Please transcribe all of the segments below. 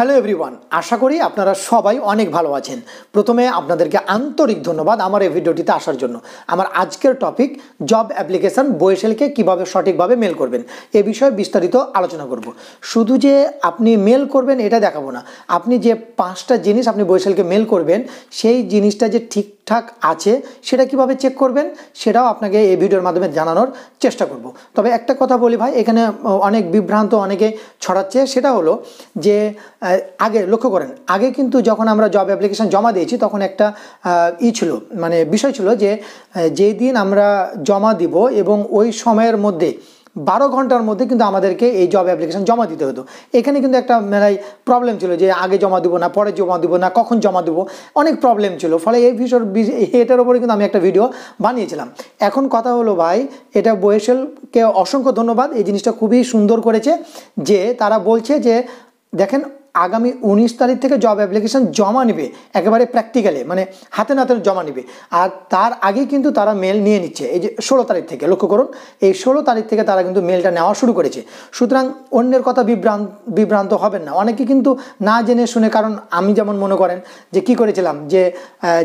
Hello everyone আশা করি আপনারা সবাই অনেক ভালো আছেন প্রথমে আপনাদেরকে আন্তরিক ধন্যবাদ আমার এই ভিডিওটিতে আসার জন্য আমার আজকের টপিক জব অ্যাপ্লিকেশান বয়েসেলকে কিভাবে সঠিকভাবে মেল করবেন এ বিষয়ে বিস্তারিত আলোচনা করব শুধু যে আপনি মেল করবেন এটা দেখাবো না আপনি যে পাঁচটা জিনিস আপনি বয়েসেলকে মেল করবেন সেই জিনিসটা যে ঠিকঠাক আছে সেটা কিভাবে চেক করবেন সেটাও আপনাকে এই ভিডিওর মাধ্যমে জানানোর চেষ্টা করব তবে একটা কথা বলি ভাই এখানে অনেক বিভ্রান্ত অনেকে ছড়াচ্ছে সেটা হলো যে আগে লক্ষ্য করেন আগে কিন্তু যখন আমরা জব অ্যাপ্লিকেশান জমা দিয়েছি তখন একটা ই ছিল মানে বিষয় ছিল যে যেই দিন আমরা জমা দিব এবং ওই সময়ের মধ্যে বারো ঘন্টার মধ্যে কিন্তু আমাদেরকে এই জব অ্যাপ্লিকেশন জমা দিতে হতো এখানে কিন্তু একটা মেলাই মানে, প্রবলেম ছিল যে আগে জমা দেবো না পরে জমা দেবো না কখন জমা দেবো অনেক প্রবলেম ছিল ফলে এই বিষয় এটার ওপরে কিন্তু আমি একটা ভিডিও বানিয়েছিলাম এখন কথা হলো ভাই এটা বয়েসেলকে অসংখ্য ধন্যবাদ এই জিনিসটা খুবই সুন্দর করেছে যে তারা বলছে যে দেখেন আগামী উনিশ তারিখ থেকে জব অ্যাপ্লিকেশান জমা নেবে একেবারে প্র্যাকটিক্যালে মানে হাতে নাতে জমা নেবে আর তার আগেই কিন্তু তারা মেল নিয়ে নিচ্ছে এই যে ষোলো তারিখ থেকে লক্ষ্য করুন এই ষোলো তারিখ থেকে তারা কিন্তু মেলটা নেওয়া শুরু করেছে সুতরাং অন্যের কথা বিভ্রান্ত বিভ্রান্ত হবেন না অনেকে কিন্তু না জেনে শুনে কারণ আমি যেমন মনে করেন যে কি করেছিলাম যে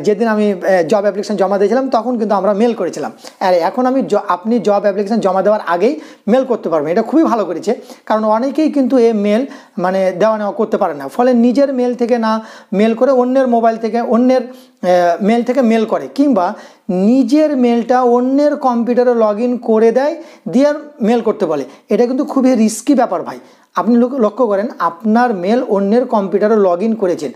যেদিন আমি জব অ্যাপ্লিকেশান জমা দিয়েছিলাম তখন কিন্তু আমরা মেল করেছিলাম আর এখন আমি আপনি জব অ্যাপ্লিকেশান জমা দেওয়ার আগেই মেল করতে পারবেন এটা খুবই ভালো করেছে কারণ অনেকেই কিন্তু এ মেল মানে দেওয়া নেওয়া করতে করতে পারে না ফলে নিজের মেল থেকে না মেল করে অন্যের মোবাইল থেকে অন্যের মেল থেকে মেল করে কিংবা নিজের মেলটা অন্যের কম্পিউটারে লগ করে দেয় দিয়ে আর মেল করতে বলে এটা কিন্তু খুবই রিস্কি ব্যাপার ভাই আপনি লক্ষ্য করেন আপনার মেল অন্যের কম্পিউটারে লগ করেছেন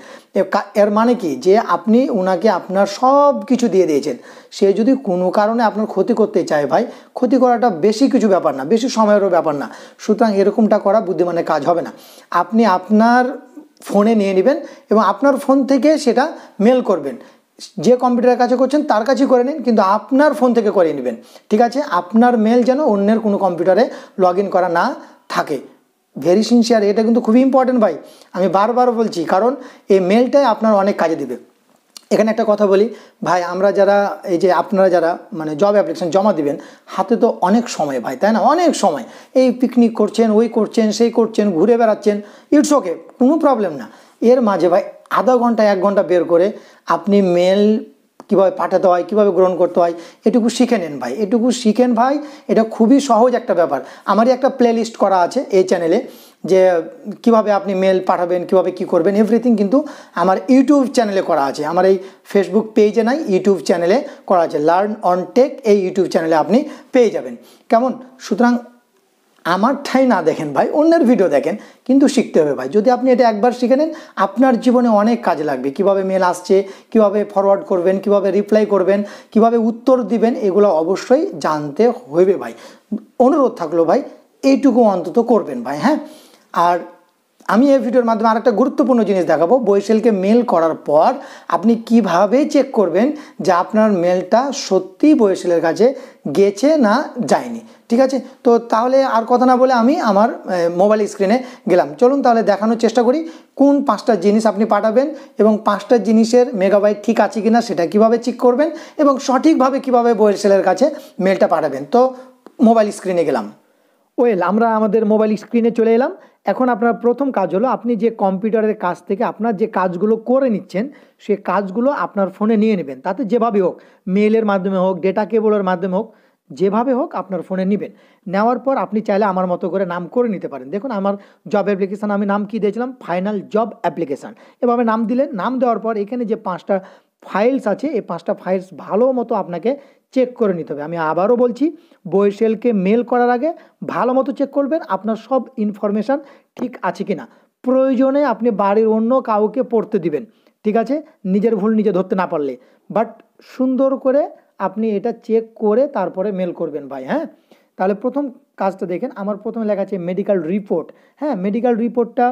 এর মানে কি যে আপনি ওনাকে আপনার সব কিছু দিয়ে দিয়েছেন সে যদি কোনো কারণে আপনার ক্ষতি করতে চায় ভাই ক্ষতি করাটা বেশি কিছু ব্যাপার না বেশি সময়েরও ব্যাপার না সুতরাং এরকমটা করা বুদ্ধিমানের কাজ হবে না আপনি আপনার ফোনে নিয়ে নেবেন এবং আপনার ফোন থেকে সেটা মেল করবেন যে কম্পিউটারের কাছে করছেন তার কাছেই করে নিন কিন্তু আপনার ফোন থেকে করে নেবেন ঠিক আছে আপনার মেল যেন অন্যের কোনো কম্পিউটারে লগ করা না থাকে ভেরি সিনসিয়ার এটা কিন্তু খুবই ইম্পর্টেন্ট ভাই আমি বারবার বলছি কারণ এই মেলটাই আপনার অনেক কাজে দেবে এখানে একটা কথা বলি ভাই আমরা যারা এই যে আপনারা যারা মানে জব অ্যাপ্লিকেশন জমা দিবেন হাতে তো অনেক সময় ভাই তাই না অনেক সময় এই পিকনিক করছেন ওই করছেন সেই করছেন ঘুরে বেড়াচ্ছেন ইটস ওকে কোনো প্রবলেম না এর মাঝে ভাই আধা ঘন্টা এক ঘন্টা বের করে আপনি মেল কীভাবে পাঠাতে হয় কীভাবে গ্রহণ করতে হয় এটুকু শিখে নেন ভাই এটুকু শিখেন ভাই এটা খুবই সহজ একটা ব্যাপার আমারই একটা প্লেলিস্ট করা আছে এই চ্যানেলে যে কিভাবে আপনি মেল পাঠাবেন কিভাবে কি করবেন এভরিথিং কিন্তু আমার ইউটিউব চ্যানেলে করা আছে আমার এই ফেসবুক পেজে নাই ইউটিউব চ্যানেলে করা আছে লার্ন অন টেক এই ইউটিউব চ্যানেলে আপনি পেয়ে যাবেন কেমন সুতরাং আমার ঠাই না দেখেন ভাই অন্যের ভিডিও দেখেন কিন্তু শিখতে হবে ভাই যদি আপনি এটা একবার শিখে নেন আপনার জীবনে অনেক কাজে লাগবে কিভাবে মেল আসছে কিভাবে ফরওয়ার্ড করবেন কিভাবে রিপ্লাই করবেন কিভাবে উত্তর দিবেন এগুলো অবশ্যই জানতে হবে ভাই অনুরোধ থাকলো ভাই এইটুকু অন্তত করবেন ভাই হ্যাঁ আর আমি এই ভিডিওর মাধ্যমে আরেকটা গুরুত্বপূর্ণ জিনিস দেখাবো বৈশেলকে মেল করার পর আপনি কিভাবে চেক করবেন যে আপনার মেলটা সত্যি বৈশেলের কাছে গেছে না যায়নি ঠিক আছে তো তাহলে আর কথা না বলে আমি আমার মোবাইল স্ক্রিনে গেলাম চলুন তাহলে দেখানোর চেষ্টা করি কোন পাঁচটা জিনিস আপনি পাঠাবেন এবং পাঁচটা জিনিসের মেগাবাইট ঠিক আছে কি না সেটা কিভাবে চেক করবেন এবং সঠিকভাবে কিভাবে বৈশেলের কাছে মেলটা পাঠাবেন তো মোবাইল স্ক্রিনে গেলাম ওয়েল আমরা আমাদের মোবাইল স্ক্রিনে চলে এলাম এখন আপনার প্রথম কাজ হলো আপনি যে কম্পিউটারের কাজ থেকে আপনার যে কাজগুলো করে নিচ্ছেন সে কাজগুলো আপনার ফোনে নিয়ে নেবেন তাতে যেভাবে হোক মেলের মাধ্যমে হোক ডেটা কেবলের মাধ্যমে হোক যেভাবে হোক আপনার ফোনে নেবেন নেওয়ার পর আপনি চাইলে আমার মতো করে নাম করে নিতে পারেন দেখুন আমার জব অ্যাপ্লিকেশান আমি নাম কি দিয়েছিলাম ফাইনাল জব অ্যাপ্লিকেশান এভাবে নাম দিলেন নাম দেওয়ার পর এখানে যে পাঁচটা ফাইলস আছে এই পাঁচটা ফাইলস ভালো মতো আপনাকে চেক করে নিতে হবে আমি আবারও বলছি বই সেলকে মেল করার আগে ভালো মতো চেক করবেন আপনার সব ইনফরমেশান ঠিক আছে কি না প্রয়োজনে আপনি বাড়ির অন্য কাউকে পড়তে দিবেন ঠিক আছে নিজের ভুল নিজে ধরতে না পারলে বাট সুন্দর করে আপনি এটা চেক করে তারপরে মেল করবেন ভাই হ্যাঁ তাহলে প্রথম কাজটা দেখেন আমার প্রথমে লেখা আছে মেডিকেল রিপোর্ট হ্যাঁ মেডিকেল রিপোর্টটা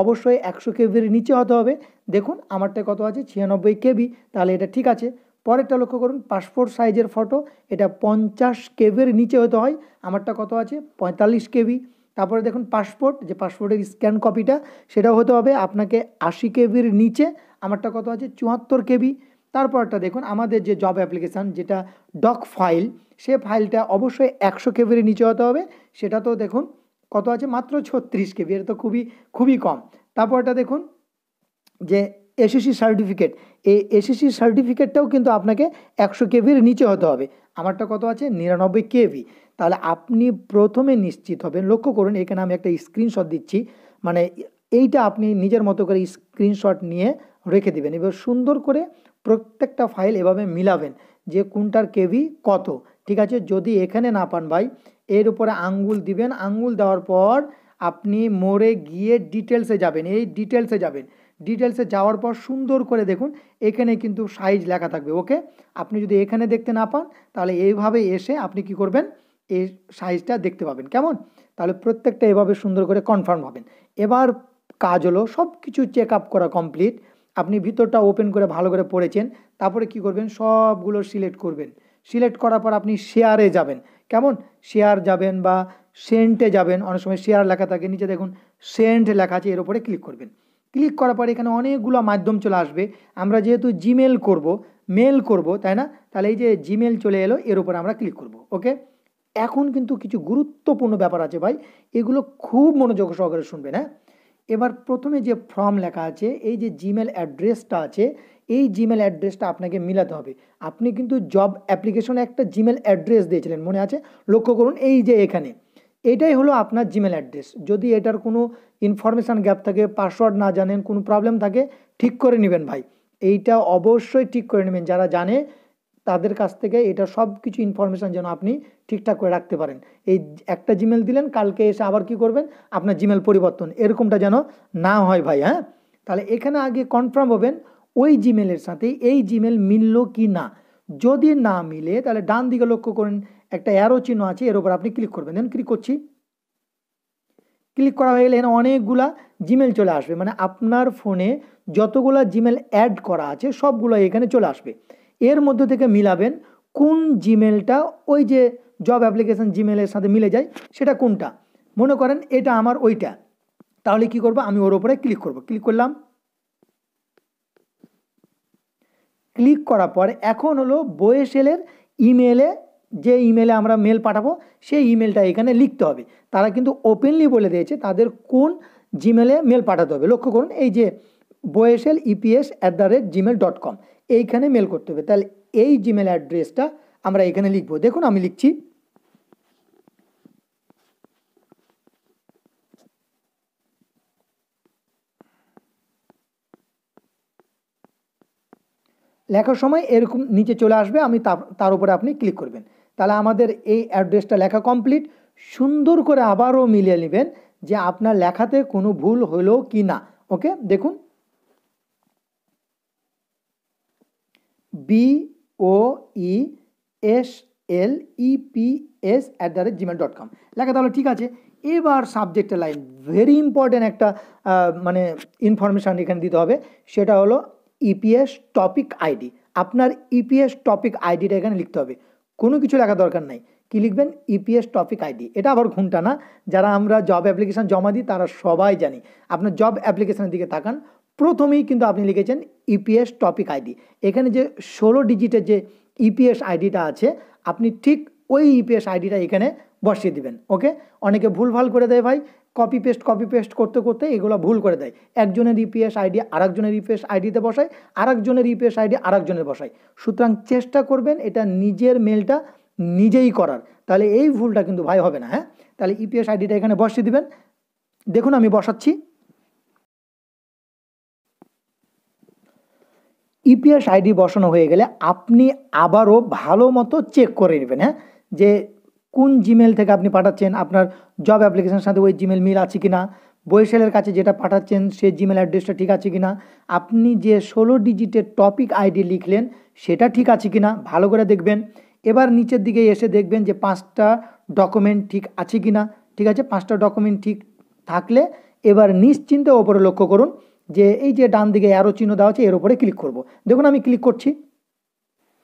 অবশ্যই একশো কেবির নিচে হতে হবে দেখুন আমারটা কত আছে ছিয়ানব্বই কেবি তাহলে এটা ঠিক আছে পরেরটা লক্ষ্য করুন পাসপোর্ট সাইজের ফটো এটা পঞ্চাশ কেভের নিচে হতে হয় আমারটা কত আছে পঁয়তাল্লিশ কেভি তারপরে দেখুন পাসপোর্ট যে পাসপোর্টের স্ক্যান কপিটা সেটাও হতে হবে আপনাকে আশি কেভির নিচে আমারটা কত আছে চুয়াত্তর কেবি তারপরটা দেখুন আমাদের যে জব অ্যাপ্লিকেশান যেটা ডক ফাইল সে ফাইলটা অবশ্যই একশো কেভির নিচে হতে হবে সেটা তো দেখুন কত আছে মাত্র ছত্রিশ কেবি এটা তো খুবই খুবই কম তারপরটা দেখুন যে এসএসসি সার্টিফিকেট এই এসএসসি সার্টিফিকেটটাও কিন্তু আপনাকে একশো কেভির নিচে হতে হবে আমারটা কত আছে নিরানব্বই কেভি তাহলে আপনি প্রথমে নিশ্চিত হবেন লক্ষ্য করুন এখানে আমি একটা স্ক্রিনশট দিচ্ছি মানে এইটা আপনি নিজের মতো করে স্ক্রিনশট নিয়ে রেখে দিবেন এবার সুন্দর করে প্রত্যেকটা ফাইল এভাবে মিলাবেন যে কোনটার কেভি কত ঠিক আছে যদি এখানে না পান ভাই এর উপরে আঙ্গুল দিবেন আঙ্গুল দেওয়ার পর আপনি মোড়ে গিয়ে ডিটেলসে যাবেন এই ডিটেলসে যাবেন ডিটেলসে যাওয়ার পর সুন্দর করে দেখুন এখানে কিন্তু সাইজ লেখা থাকবে ওকে আপনি যদি এখানে দেখতে না পান তাহলে এইভাবে এসে আপনি কি করবেন এই সাইজটা দেখতে পাবেন কেমন তাহলে প্রত্যেকটা এভাবে সুন্দর করে কনফার্ম হবেন এবার কাজ হলো সব কিছু চেক আপ করা কমপ্লিট আপনি ভিতরটা ওপেন করে ভালো করে পড়েছেন তারপরে কি করবেন সবগুলো সিলেক্ট করবেন সিলেক্ট করার পর আপনি শেয়ারে যাবেন কেমন শেয়ার যাবেন বা সেন্টে যাবেন অনেক সময় শেয়ার লেখা থাকে নিচে দেখুন সেন্ট লেখা আছে এর উপরে ক্লিক করবেন ক্লিক করার পরে এখানে অনেকগুলো মাধ্যম চলে আসবে আমরা যেহেতু জিমেল করব মেল করব তাই না তাহলে এই যে জিমেল চলে এলো এর উপর আমরা ক্লিক করব ওকে এখন কিন্তু কিছু গুরুত্বপূর্ণ ব্যাপার আছে ভাই এগুলো খুব মনোযোগ সহকারে শুনবে না হ্যাঁ? এবার প্রথমে যে ফর্ম লেখা আছে এই যে জিমেল অ্যাড্রেসটা আছে এই জিমেল অ্যাড্রেসটা আপনাকে মিলাতে হবে আপনি কিন্তু জব অ্যাপ্লিকেশনে একটা জিমেল অ্যাড্রেস দিয়েছিলেন মনে আছে লক্ষ্য করুন এই যে এখানে এটাই হলো আপনার জিমেল অ্যাড্রেস যদি এটার কোনো ইনফরমেশান গ্যাপ থাকে পাসওয়ার্ড না জানেন কোনো প্রবলেম থাকে ঠিক করে নেবেন ভাই এইটা অবশ্যই ঠিক করে নেবেন যারা জানে তাদের কাছ থেকে এটা সব কিছু ইনফরমেশান যেন আপনি ঠিকঠাক করে রাখতে পারেন এই একটা জিমেল দিলেন কালকে এসে আবার কি করবেন আপনার জিমেল পরিবর্তন এরকমটা যেন না হয় ভাই হ্যাঁ তাহলে এখানে আগে কনফার্ম হবেন ওই জিমেলের সাথে এই জিমেল মিললো কি না যদি না মিলে তাহলে ডান দিকে লক্ষ্য করেন একটা অ্যারো চিহ্ন আছে এর উপর আপনি ক্লিক করবেন দেন ক্লিক করছি ক্লিক করা হয়ে গেলে এখানে অনেকগুলা জিমেল চলে আসবে মানে আপনার ফোনে যতগুলা জিমেল অ্যাড করা আছে সবগুলো এখানে চলে আসবে এর মধ্যে থেকে মিলাবেন কোন জিমেলটা ওই যে জব অ্যাপ্লিকেশান জিমেলের সাথে মিলে যায় সেটা কোনটা মনে করেন এটা আমার ওইটা তাহলে কি করব আমি ওর ওপরে ক্লিক করব ক্লিক করলাম ক্লিক করার পর এখন হলো বয়েসেলের ইমেলে যে ইমেলে আমরা মেল পাঠাবো সেই ইমেলটা এখানে লিখতে হবে তারা কিন্তু ওপেনলি বলে দিয়েছে তাদের কোন জিমেলে মেল পাঠাতে হবে লক্ষ্য করুন এই যে বয়েসেল EPS at the rate Gmail dot com এইখানে মেল করতে হবে তাহলে এই জিমেল অ্যাড্রেসটা আমরা এখানে লিখবো দেখুন আমি লিখছি লেখার সময় এরকম নিচে চলে আসবে আমি তার উপরে আপনি ক্লিক করবেন তাহলে আমাদের এই অ্যাড্রেসটা লেখা কমপ্লিট সুন্দর করে আবারও মিলিয়ে নেবেন যে আপনার লেখাতে কোনো ভুল হলো কি না ওকে দেখুন B O E S L E P S at the rate Gmail dot com লেখা তাহলে ঠিক আছে এবার সাবজেক্টের লাইন ভেরি ইম্পর্ট্যান্ট একটা মানে ইনফরমেশান এখানে দিতে হবে সেটা হলো ইপিএস টপিক আইডি আপনার ইপিএস টপিক আইডিটা এখানে লিখতে হবে কোনো কিছু লেখা দরকার নাই কি লিখবেন ইপিএস টপিক আইডি এটা আবার ঘুমটা না যারা আমরা জব অ্যাপ্লিকেশান জমা দিই তারা সবাই জানি আপনার জব অ্যাপ্লিকেশানের দিকে তাকান প্রথমেই কিন্তু আপনি লিখেছেন ইপিএস টপিক আইডি এখানে যে ষোলো ডিজিটের যে ইপিএস e আইডিটা আছে আপনি ঠিক ওই ইপিএস e আইডিটা এখানে বসিয়ে দিবেন ওকে অনেকে ভুলভাল করে দেয় ভাই কপি পেস্ট কপি পেস্ট করতে করতে এগুলো ভুল করে দেয় একজনের ইপিএস আইডি আরেকজনের ইপিএস আইডিতে বসায় আরেকজনের ইপিএস আইডি আরেকজনের বসায় সুতরাং চেষ্টা করবেন এটা নিজের মেলটা নিজেই করার তাহলে এই ভুলটা কিন্তু ভাই হবে না হ্যাঁ তাহলে ইপিএস আইডিটা এখানে বসিয়ে দিবেন দেখুন আমি বসাচ্ছি ইপিএস আইডি বসানো হয়ে গেলে আপনি আবারও ভালো মতো চেক করে নেবেন হ্যাঁ যে কোন জিমেল থেকে আপনি পাঠাচ্ছেন আপনার জব অ্যাপ্লিকেশনের সাথে ওই জিমেল মিল আছে কি না বৈশালের কাছে যেটা পাঠাচ্ছেন সে জিমেল অ্যাড্রেসটা ঠিক আছে কি না আপনি যে ষোলো ডিজিটের টপিক আইডি লিখলেন সেটা ঠিক আছে কি না ভালো করে দেখবেন এবার নিচের দিকে এসে দেখবেন যে পাঁচটা ডকুমেন্ট ঠিক আছে কি না ঠিক আছে পাঁচটা ডকুমেন্ট ঠিক থাকলে এবার নিশ্চিন্তে ওপরে লক্ষ্য করুন যে এই যে ডান দিকে অ্যারো চিহ্ন দেওয়া আছে এর ওপরে ক্লিক করব দেখুন আমি ক্লিক করছি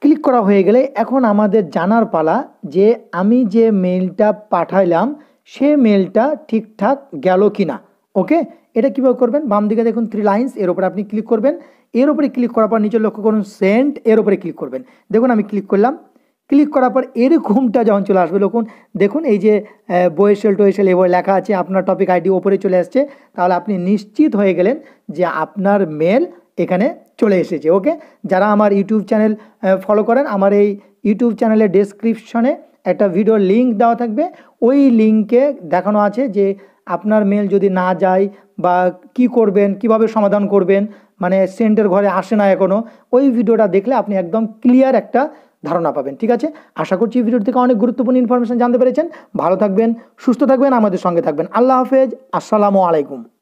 ক্লিক করা হয়ে গেলে এখন আমাদের জানার পালা যে আমি যে মেলটা পাঠাইলাম সে মেলটা ঠিকঠাক গেল কি না ওকে এটা কীভাবে করবেন বাম দিকে দেখুন থ্রি লাইন্স এর উপরে আপনি ক্লিক করবেন এর উপরে ক্লিক করার পর নিচে লক্ষ্য করুন সেন্ট এর উপরে ক্লিক করবেন দেখুন আমি ক্লিক করলাম ক্লিক করার পর এরকমটা যখন চলে আসবে দেখুন দেখুন এই যে বয়েসেল টয়েসেল এবার লেখা আছে আপনার টপিক আইডি ওপরে চলে আসছে তাহলে আপনি নিশ্চিত হয়ে গেলেন যে আপনার মেল এখানে চলে এসেছে ওকে যারা আমার ইউটিউব চ্যানেল ফলো করেন আমার এই ইউটিউব চ্যানেলের ডেসক্রিপশনে একটা ভিডিও লিঙ্ক দেওয়া থাকবে ওই লিঙ্কে দেখানো আছে যে আপনার মেল যদি না যায় বা কি করবেন কিভাবে সমাধান করবেন মানে সেন্টের ঘরে আসে না এখনও ওই ভিডিওটা দেখলে আপনি একদম ক্লিয়ার একটা ধারণা পাবেন ঠিক আছে আশা করছি এই ভিডিও থেকে অনেক গুরুত্বপূর্ণ ইনফরমেশান জানতে পেরেছেন ভালো থাকবেন সুস্থ থাকবেন আমাদের সঙ্গে থাকবেন আল্লাহ হাফেজ আসসালামু আলাইকুম